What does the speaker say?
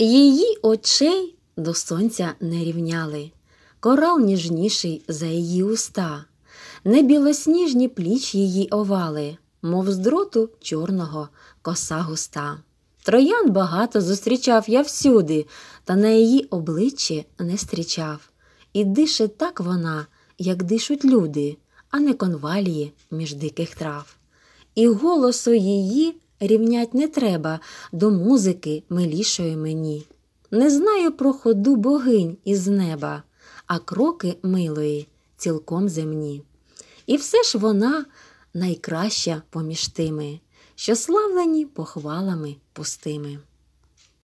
Її очей до сонця не рівняли, корал ніжніший за її уста, не білосніжні пліч її овали, мов з дроту чорного коса густа. Троян багато зустрічав я всюди, та на її обличчі не стрічав. І дише так вона, як дишуть люди, а не конвалії між диких трав. І голосу її рівнять не треба до музики милішої мені. Не знаю про ходу богинь із неба, а кроки милої цілком земні. І все ж вона найкраща поміж тими, що славлені похвалами пустими.